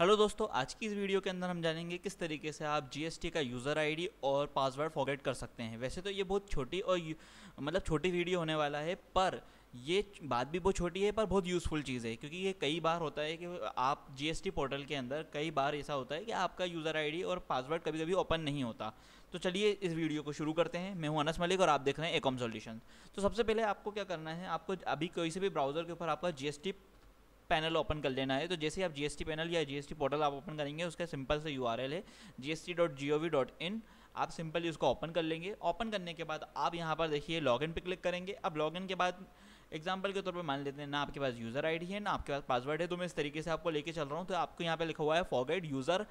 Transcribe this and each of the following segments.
hello दोस्तों आज की इस वीडियो के अंदर हम जानेंगे किस तरीके से आप जीएसटी का यूज़र आईडी और पासवर्ड फॉरगेट कर सकते हैं वैसे तो ये बहुत छोटी और मतलब छोटी वीडियो होने वाला है पर ये बात भी बहुत छोटी है पर बहुत यूज़फुल चीज़ है क्योंकि ये कई बार होता है कि आप जीएसटी पोर्टल के अंदर कई बार ऐसा होता है कि आपका यूज़र आईडी और पासवर्ड कभी कभी ओपन नहीं होता तो चलिए इस वीडियो को शुरू करते हैं मैं हूं अनस मलिक और आप देख रहे हैं एकॉम सोल्यूशन तो सबसे पहले आपको क्या करना है आपको अभी कोई से भी ब्राउज़र के ऊपर आपका जी पैनल ओपन कर लेना है तो जैसे आप जीएसटी पैनल या जीएसटी पोर्टल आप ओपन करेंगे उसका सिंपल से यूआरएल है जीएसटी आप सिंपली उसको ओपन कर लेंगे ओपन करने के बाद आप यहाँ पर देखिए लॉगिन पे क्लिक करेंगे अब लॉगिन के बाद एग्जाम्पल के तौर पर मान लेते हैं ना आपके पास यूज़र आईडी है ना आपके पास पासवर्ड है तो मैं इस तरीके से आपको लेके चल रहा हूँ तो आपको यहाँ पे लिखा हुआ है फॉरगेट यूज़र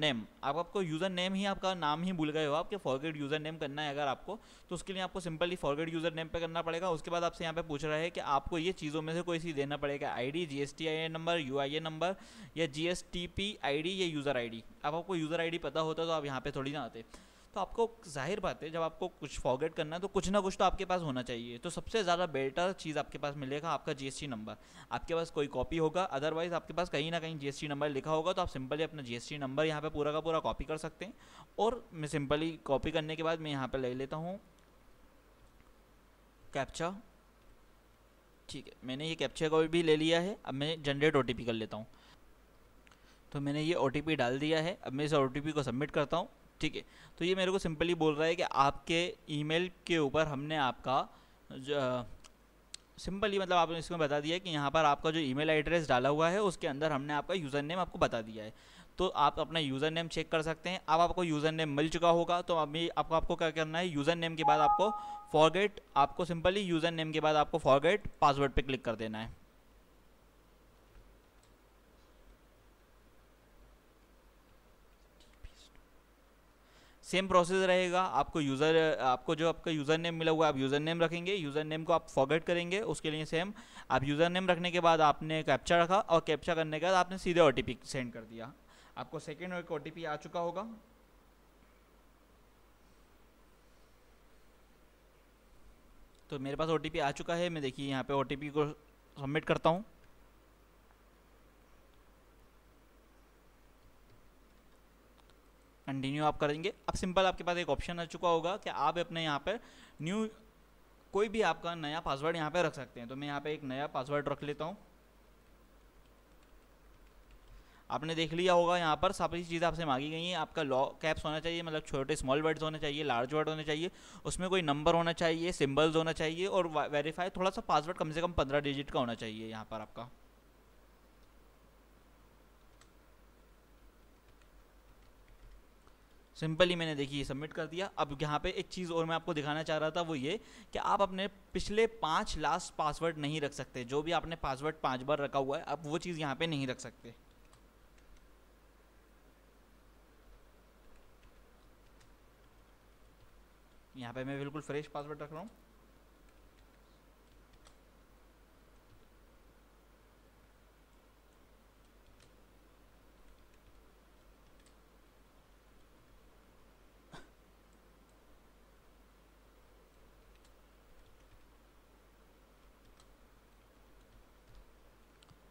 नेम आप आपको यूज़र नेम ही आपका नाम ही भूल गए हो आपके फॉरगेट यूज़र नेम करना है अगर आपको तो उसके लिए आपको सिंपली फॉरगेट यूज़र नेम पर करना पड़ेगा उसके बाद आपसे यहाँ पर पूछ रहा है कि आपको ये चीज़ों में से कोई सी देना पड़ेगा I D G S T I A number U I A number या G S T P I D या यूज़र आई डी आप आपको यूज़र आई डी पता होता तो आप यहाँ पर थोड़ी ना आते तो आपको जाहिर बात है जब आपको कुछ फॉरगेट करना है तो कुछ ना कुछ तो आपके पास होना चाहिए तो सबसे ज़्यादा बेटर चीज़ आपके पास मिलेगा आपका जी नंबर आपके पास कोई कॉपी होगा अदरवाइज़ आपके पास कहीं ना कहीं जी नंबर लिखा होगा तो आप सिंपली अपना जी नंबर यहाँ पर पूरा का पूरा कॉपी कर सकते हैं और मैं सिंपली कॉपी करने के बाद मैं यहाँ पर ले लेता हूँ कैप्चा ठीक है मैंने ये कैप्चा को भी ले लिया है अब मैं जनरेट ओ कर लेता हूँ तो मैंने ये ओ डाल दिया है अब मैं इस ओ को सबमिट करता हूँ ठीक है तो ये मेरे को सिंपली बोल रहा है कि आपके ईमेल के ऊपर हमने आपका जो सिंपली मतलब आपने इसमें बता दिया कि यहाँ पर आपका जो ईमेल एड्रेस डाला हुआ है उसके अंदर हमने आपका यूज़र नेम आपको बता दिया है तो आप अपना यूज़र नेम चेक कर सकते हैं अब आपको यूज़र नेम मिल चुका होगा तो अभी आपको आपको क्या करना है यूज़र नेम के बाद आपको फॉरगेट आपको सिंपली यूज़र नेम के बाद आपको फॉरगेट पासवर्ड पर क्लिक कर देना है सेम प्रोसेस रहेगा आपको यूज़र आपको जो आपका यूज़र नेम मिला हुआ है आप यूज़र नेम रखेंगे यूज़र नेम को आप फॉरगेट करेंगे उसके लिए सेम आप यूज़र नेम रखने के बाद आपने कैप्चा रखा और कैप्चा करने के बाद आपने सीधे ओ सेंड कर दिया आपको सेकेंड एक ओ आ चुका होगा तो मेरे पास ओ आ चुका है मैं देखिए यहाँ पे ओ को सबमिट करता हूँ कंटिन्यू आप करेंगे अब सिंपल आपके पास एक ऑप्शन आ चुका होगा कि आप अपने यहाँ पर न्यू कोई भी आपका नया पासवर्ड यहाँ पर रख सकते हैं तो मैं यहाँ पर एक नया पासवर्ड रख लेता हूँ आपने देख लिया होगा यहाँ पर सारी चीज़ें आपसे मांगी गई हैं आपका लॉ कैप्स होना चाहिए मतलब छोटे स्मॉल वर्ड्स होने चाहिए लार्ज वर्ड होने चाहिए उसमें कोई नंबर होना चाहिए सिम्बल्स होना चाहिए और वेरीफाई थोड़ा सा पासवर्ड कम से कम पंद्रह डिजिट का होना चाहिए यहाँ पर आपका सिंपली मैंने देखिए सबमिट कर दिया अब यहाँ पे एक चीज़ और मैं आपको दिखाना चाह रहा था वो ये कि आप अपने पिछले पाँच लास्ट पासवर्ड नहीं रख सकते जो भी आपने पासवर्ड पाँच बार रखा हुआ है आप वो चीज़ यहाँ पर नहीं रख सकते यहाँ पे मैं बिल्कुल फ्रेश पासवर्ड रख रहा हूँ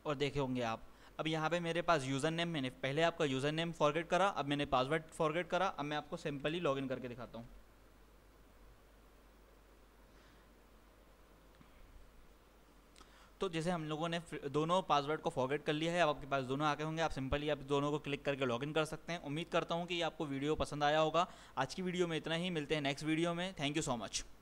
और देखे होंगे आप अब यहाँ पे मेरे पास यूज़र नेम मैंने पहले आपका यूज़र नेम फॉरगेट करा अब मैंने पासवर्ड फॉरगेट करा अब मैं आपको सिंपली लॉगिन करके दिखाता हूँ तो जैसे हम लोगों ने दोनों पासवर्ड को फॉरगेट कर लिया है अब आपके पास दोनों आके होंगे आप सिंपली आप दोनों को क्लिक करके लॉगिन कर सकते हैं उम्मीद करता हूँ कि आपको वीडियो पसंद आया होगा आज की वीडियो में इतना ही मिलते हैं नेक्स्ट वीडियो में थैंक यू सो मच